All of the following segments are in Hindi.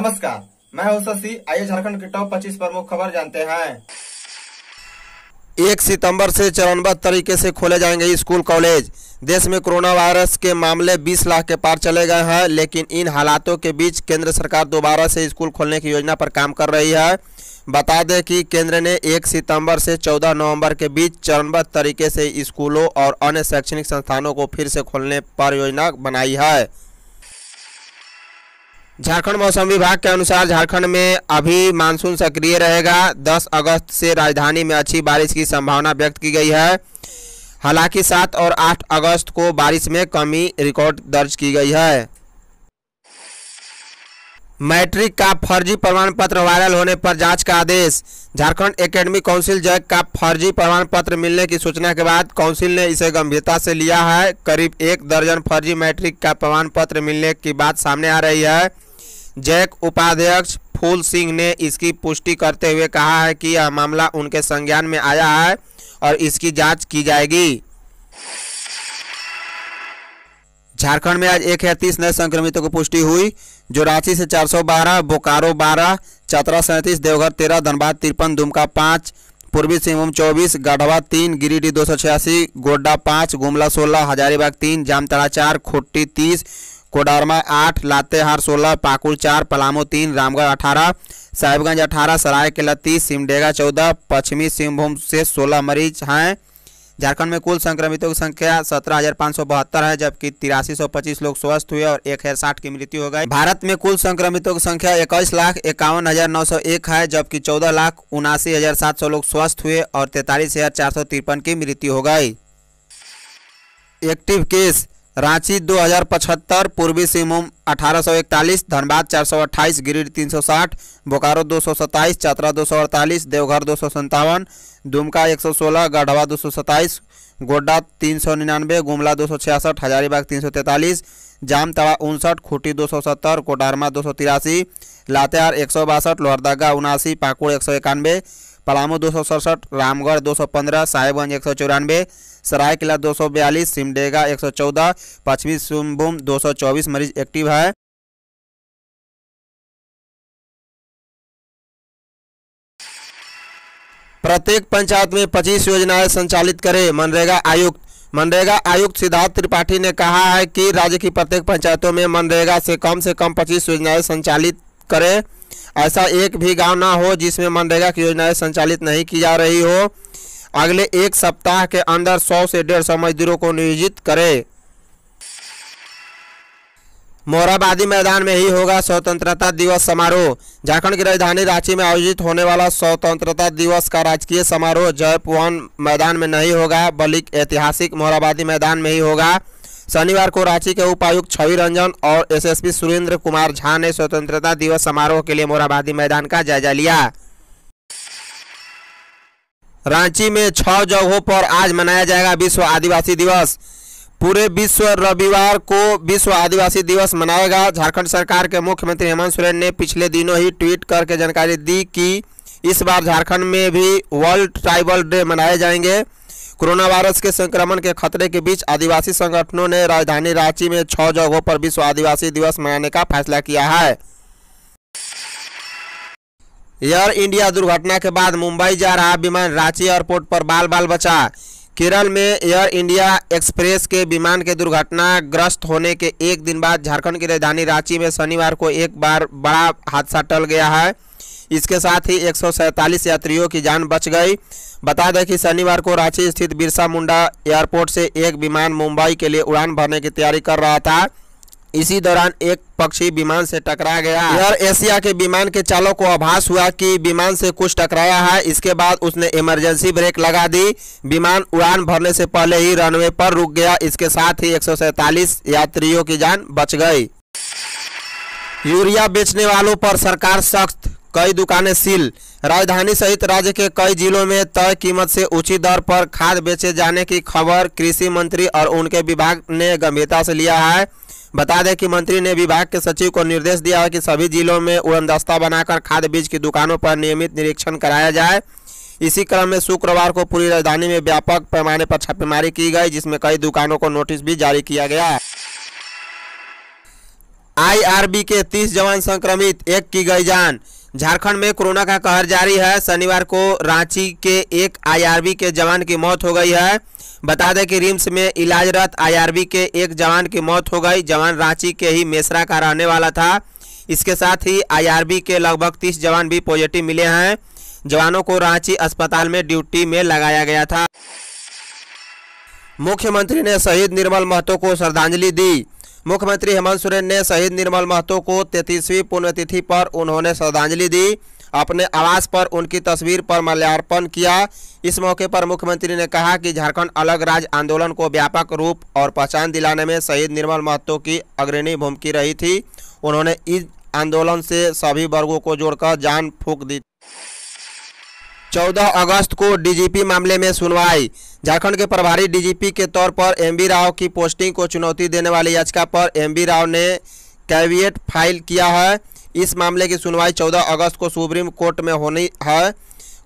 नमस्कार मैं हूं शशि आइए झारखंड के टॉप 25 प्रमुख खबर जानते हैं एक सितंबर से चरणबद्ध तरीके से खोले जाएंगे स्कूल कॉलेज देश में कोरोना वायरस के मामले 20 लाख के पार चले गए हैं लेकिन इन हालातों के बीच केंद्र सरकार दोबारा से स्कूल खोलने की योजना पर काम कर रही है बता दें कि केंद्र ने 1 सितंबर से 14 नवंबर के बीच चरणबद्ध तरीके से स्कूलों और अन्य शैक्षणिक संस्थानों को फिर से खोलने पर योजना बनाई है झारखंड मौसम विभाग के अनुसार झारखंड में अभी मानसून सक्रिय रहेगा 10 अगस्त से राजधानी में अच्छी बारिश की संभावना व्यक्त की गई है हालांकि 7 और 8 अगस्त को बारिश में कमी रिकॉर्ड दर्ज की गई है मैट्रिक का फर्जी प्रमाण पत्र वायरल होने पर जांच का आदेश झारखंड एकेडमी काउंसिल जैक का फर्जी प्रमाण पत्र मिलने की सूचना के बाद काउंसिल ने इसे गंभीरता से लिया है करीब एक दर्जन फर्जी मैट्रिक का प्रमाण पत्र मिलने की बात सामने आ रही है जैक उपाध्यक्ष फूल सिंह ने इसकी पुष्टि करते हुए कहा है कि यह मामला उनके संज्ञान में आया है और इसकी जांच की जाएगी झारखंड में आज एक है तीस नए संक्रमितों की पुष्टि हुई जो रांची से 412, बोकारो 12, चतरा सैंतीस देवघर 13, धनबाद तिरपन दुमका 5, पूर्वी सिंहभूम 24, गढ़वा 3, गिरिडीह दो सौ छियासी गोड्डा 5, गुमला 16, हजारीबाग 3, जामताड़ा 4, खुट्टी 30, कोडरमा आठ लातेहार सोलह पाकुड़ चार पलामू तीन रामगढ़ अठारह साहिबगंज अठारह सरायकेला तीस सिमडेगा चौदह पश्चिमी सिंहभूम से सोलह मरीज हैं झारखंड में कुल संक्रमितों की संख्या सत्रह हजार पाँच सौ बहत्तर है जबकि तिरासी सौ पच्चीस लोग स्वस्थ हुए और एक हजार साठ की मृत्यु हो गई भारत में कुल संक्रमितों की संख्या इक्कीस लाख इक्यावन हजार नौ सौ एक है जबकि चौदह लाख उनासी हजार सात सौ लोग स्वस्थ हुए और तैतालीस हजार चार सौ तिरपन की मृत्यु हो गई एक्टिव केस रांची दो हजार पचहत्तर पूर्वी सिंहभूम अठारह सौ इकतालीस धनबाद चार सौ अट्ठाईस गिरिड तीन सौ साठ बोकारो दो सौ सत्ताईस चतरा दो सौ अड़तालीस देवघर दो सौ संतावन दुमका एक सौ सोलह गढ़वा दो सौ सत्ताईस गोड्डा तीन सौ निन्यानवे गुमला दो सौ छियासठ हजारीबाग तीन सौ तैंतालीस जामतवा उनसठ खूटी दो सौ सत्तर कोडारमा दो सौ तिरासी लातेहार एक सौ बासठ लोहरदगा उनासी पाकुड़ एक सौ इक्यानवे पलामू दो रामगढ़ दो साहेबगंज एक सौ चौरानवे सरायकिला दो सिमडेगा एक सौ चौदह पश्चिमी सिंहभूम दो सौ चौबीस मरीज एक्टिव है प्रत्येक पंचायत में 25 योजनाएं संचालित करे मनरेगा आयुक्त मनरेगा आयुक्त सिद्धार्थ त्रिपाठी ने कहा है कि राज्य की प्रत्येक पंचायतों में मनरेगा से कम से कम 25 योजनाएं संचालित करें ऐसा एक भी गांव ना हो जिसमें मनरेगा की योजनाएं संचालित नहीं की जा रही हो अगले एक सप्ताह के अंदर 100 से 150 मजदूरों को नियोजित करें मोराबादी मैदान में ही होगा स्वतंत्रता दिवस समारोह झारखंड की राजधानी रांची में आयोजित होने वाला स्वतंत्रता दिवस का राजकीय समारोह जयपुवन मैदान में नहीं होगा बल्कि ऐतिहासिक मोराबादी मैदान में ही होगा शनिवार को रांची के उपायुक्त छवि रंजन और एसएसपी सुरेंद्र कुमार झा ने स्वतंत्रता दिवस समारोह के लिए मोराबादी मैदान का जायजा लिया रांची में छह जगहों पर आज मनाया जाएगा विश्व आदिवासी दिवस पूरे विश्व रविवार को विश्व आदिवासी दिवस मनाएगा झारखंड सरकार के मुख्यमंत्री हेमंत सोरेन ने पिछले दिनों ही ट्वीट करके जानकारी दी कि इस बार झारखंड में भी वर्ल्ड ट्राइबल डे मनाए जाएंगे कोरोना वायरस के संक्रमण के खतरे के बीच आदिवासी संगठनों ने राजधानी रांची में छह जगहों पर विश्व आदिवासी दिवस मनाने का फैसला किया है एयर इंडिया दुर्घटना के बाद मुंबई जा रहा विमान रांची एयरपोर्ट पर बाल बाल बचा केरल में एयर इंडिया एक्सप्रेस के विमान के दुर्घटनाग्रस्त होने के एक दिन बाद झारखंड की राजधानी रांची में शनिवार को एक बार बड़ा हादसा टल गया है इसके साथ ही एक यात्रियों की जान बच गई बता दें कि शनिवार को रांची स्थित बिरसा मुंडा एयरपोर्ट से एक विमान मुंबई के लिए उड़ान भरने की तैयारी कर रहा था इसी दौरान एक पक्षी विमान से टकरा गया एयर एशिया के विमान के चालक को आभास हुआ कि विमान से कुछ टकराया है इसके बाद उसने इमरजेंसी ब्रेक लगा दी विमान उड़ान भरने से पहले ही रनवे पर रुक गया इसके साथ ही एक यात्रियों की जान बच गई यूरिया बेचने वालों पर सरकार सख्त कई दुकानें सील राजधानी सहित राज्य के कई जिलों में तय कीमत से उचित दर पर खाद बेचे जाने की खबर कृषि मंत्री और उनके विभाग ने गंभीरता से लिया है बता दें कि मंत्री ने विभाग के सचिव को निर्देश दिया है कि सभी जिलों में उड़नदस्ता बनाकर खाद बीज की दुकानों पर नियमित निरीक्षण कराया जाए इसी क्रम में शुक्रवार को पूरी राजधानी में व्यापक पैमाने पर छापेमारी की गई जिसमें कई दुकानों को नोटिस भी जारी किया गया है आईआरबी के 30 जवान संक्रमित एक की गई जान झारखंड में कोरोना का कहर जारी है शनिवार को रांची के एक आईआरबी के जवान की मौत हो गई है बता दें कि रिम्स में इलाजरत आईआरबी के एक जवान की मौत हो गई जवान रांची के ही मेसरा का रहने वाला था इसके साथ ही आईआरबी के लगभग तीस जवान भी पॉजिटिव मिले हैं जवानों को रांची अस्पताल में ड्यूटी में लगाया गया था मुख्यमंत्री ने शहीद निर्मल महतो को श्रद्धांजलि दी मुख्यमंत्री हेमंत सोरेन ने शहीद निर्मल महतो को तैतीसवीं पुण्यतिथि पर उन्होंने श्रद्धांजलि दी अपने आवास पर उनकी तस्वीर पर माल्यार्पण किया इस मौके पर मुख्यमंत्री ने कहा कि झारखंड अलग राज्य आंदोलन को व्यापक रूप और पहचान दिलाने में शहीद निर्मल महतो की अग्रणी भूमिका रही थी उन्होंने इस आंदोलन से सभी वर्गों को जोड़कर जान फूक दी 14 अगस्त को डीजीपी मामले में सुनवाई झारखंड के प्रभारी डीजीपी के तौर पर एमबी राव की पोस्टिंग को चुनौती देने वाली याचिका पर एमबी राव ने कैविएट फाइल किया है इस मामले की सुनवाई 14 अगस्त को सुप्रीम कोर्ट में होनी है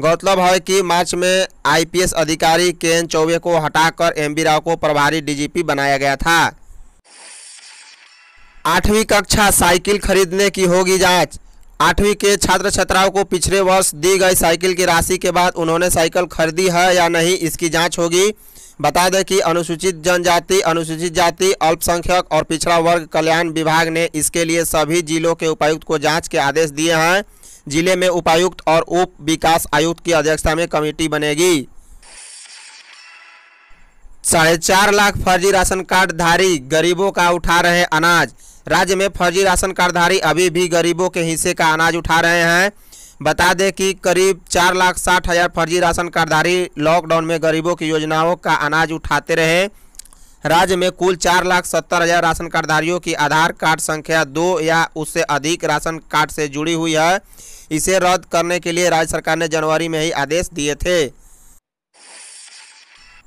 गौरतलब है कि मार्च में आईपीएस अधिकारी के एन चौबे को हटाकर एमबी राव को प्रभारी डीजीपी बनाया गया था आठवीं कक्षा साइकिल खरीदने की होगी जांच आठवीं के छात्र छात्राओं को पिछले वर्ष दी गई साइकिल की राशि के बाद उन्होंने साइकिल खरीदी है या नहीं इसकी जांच होगी बता दें कि अनुसूचित जनजाति अनुसूचित जाति अल्पसंख्यक और पिछड़ा वर्ग कल्याण विभाग ने इसके लिए सभी जिलों के उपायुक्त को जांच के आदेश दिए हैं जिले में उपायुक्त और उप विकास आयुक्त की अध्यक्षता में कमेटी बनेगी साढ़े चार लाख फर्जी राशन कार्ड धारी गरीबों का उठा रहे अनाज राज्य में फर्जी राशन कार्डधारी अभी भी गरीबों के हिस्से का अनाज उठा रहे हैं बता दें कि करीब चार लाख साठ हज़ार फर्जी राशन कार्डधारी लॉकडाउन में गरीबों की योजनाओं का अनाज उठाते रहे राज्य में कुल चार लाख सत्तर हज़ार राशन कार्डधारियों की आधार कार्ड संख्या दो या उससे अधिक राशन कार्ड से जुड़ी हुई है इसे रद्द करने के लिए राज्य सरकार ने जनवरी में ही आदेश दिए थे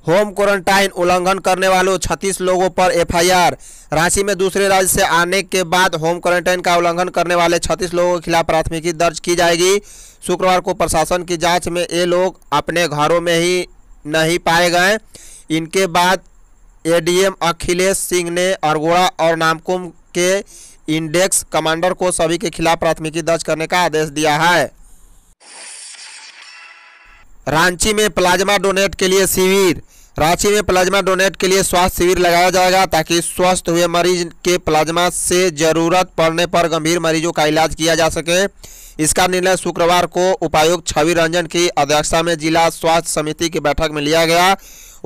होम क्वारंटाइन उल्लंघन करने वालों छत्तीस लोगों पर एफआईआर रांची में दूसरे राज्य से आने के बाद होम क्वारंटाइन का उल्लंघन करने वाले छत्तीस लोगों के खिलाफ प्राथमिकी दर्ज की जाएगी शुक्रवार को प्रशासन की जांच में ये लोग अपने घरों में ही नहीं पाए गए इनके बाद एडीएम अखिलेश सिंह ने अरगोड़ा और नामकुम के इंडेक्स कमांडर को सभी के खिलाफ प्राथमिकी दर्ज करने का आदेश दिया है रांची में प्लाज्मा डोनेट के लिए शिविर रांची में प्लाज्मा डोनेट के लिए स्वास्थ्य शिविर लगाया जाएगा ताकि स्वस्थ हुए मरीज के प्लाज्मा से जरूरत पड़ने पर गंभीर मरीजों का इलाज किया जा सके इसका निर्णय शुक्रवार को उपायुक्त छवि रंजन की अध्यक्षता में जिला स्वास्थ्य समिति की बैठक में लिया गया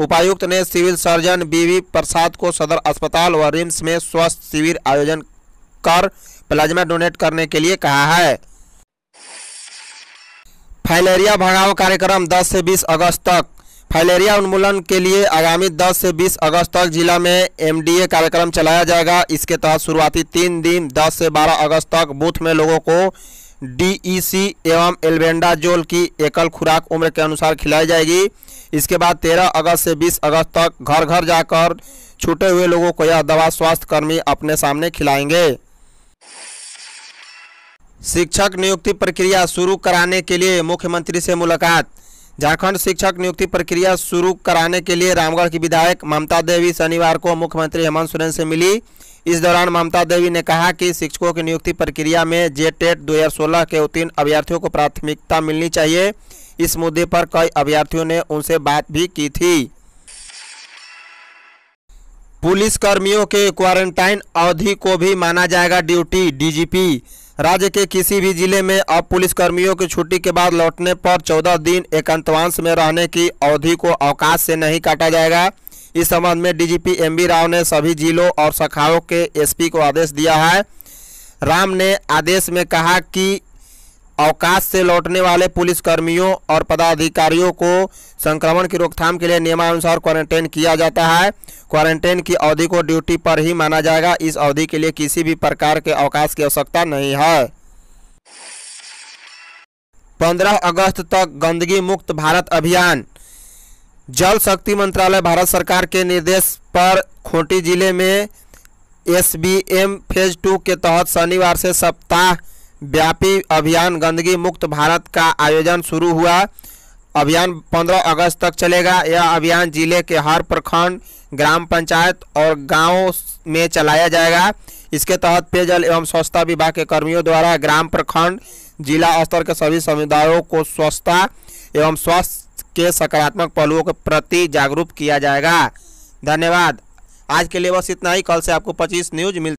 उपायुक्त ने सिविल सर्जन बी प्रसाद को सदर अस्पताल व रिम्स में स्वास्थ्य शिविर आयोजन कर प्लाज्मा डोनेट करने के लिए कहा है फाइलेरिया भगाओ कार्यक्रम 10 से 20 अगस्त तक फाइलेरिया उन्मूलन के लिए आगामी 10 से 20 अगस्त तक जिला में एमडीए कार्यक्रम चलाया जाएगा इसके तहत शुरुआती तीन दिन 10 से 12 अगस्त तक बूथ में लोगों को डीईसी e एवं जोल की एकल खुराक उम्र के अनुसार खिलाई जाएगी इसके बाद 13 अगस्त से 20 अगस्त तक घर घर जाकर छूटे हुए लोगों को यह दवा स्वास्थ्यकर्मी अपने सामने खिलाएंगे शिक्षक नियुक्ति प्रक्रिया शुरू कराने के लिए मुख्यमंत्री से मुलाकात झारखंड शिक्षक नियुक्ति प्रक्रिया शुरू कराने के लिए रामगढ़ की विधायक ममता देवी शनिवार को मुख्यमंत्री हेमंत सोरेन से मिली इस दौरान ममता देवी ने कहा कि शिक्षकों की नियुक्ति प्रक्रिया में जे टेट दो के उत्तीर्ण अभ्यर्थियों को प्राथमिकता मिलनी चाहिए इस मुद्दे पर कई अभ्यर्थियों ने उनसे बात भी की थी पुलिस कर्मियों के क्वारंटाइन अवधि को भी माना जाएगा ड्यूटी डीजीपी राज्य के किसी भी जिले में अब पुलिसकर्मियों की छुट्टी के बाद लौटने पर चौदह दिन एकांतवांश में रहने की अवधि को अवकाश से नहीं काटा जाएगा इस संबंध में डीजीपी एमबी राव ने सभी जिलों और शाखाओं के एसपी को आदेश दिया है राम ने आदेश में कहा कि अवकाश से लौटने वाले पुलिसकर्मियों और पदाधिकारियों को संक्रमण की रोकथाम के लिए नियमानुसार क्वारंटाइन किया जाता है क्वारंटाइन की अवधि को ड्यूटी पर ही माना जाएगा इस अवधि के लिए किसी भी प्रकार के अवकाश की आवश्यकता नहीं है पंद्रह अगस्त तक गंदगी मुक्त भारत अभियान जल शक्ति मंत्रालय भारत सरकार के निर्देश पर खूंटी जिले में S B M phase two के तहत शनिवार से सप्ताह व्यापी अभियान गंदगी मुक्त भारत का आयोजन शुरू हुआ अभियान 15 अगस्त तक चलेगा यह अभियान जिले के हर प्रखंड ग्राम पंचायत और गाँव में चलाया जाएगा इसके तहत पेयजल एवं स्वच्छता विभाग के कर्मियों द्वारा ग्राम प्रखंड जिला स्तर के सभी समुदायों को स्वच्छता एवं स्वास्थ्य के सकारात्मक पहलुओं के प्रति जागरूक किया जाएगा धन्यवाद आज के लिए बस इतना ही कल से आपको 25 न्यूज मिल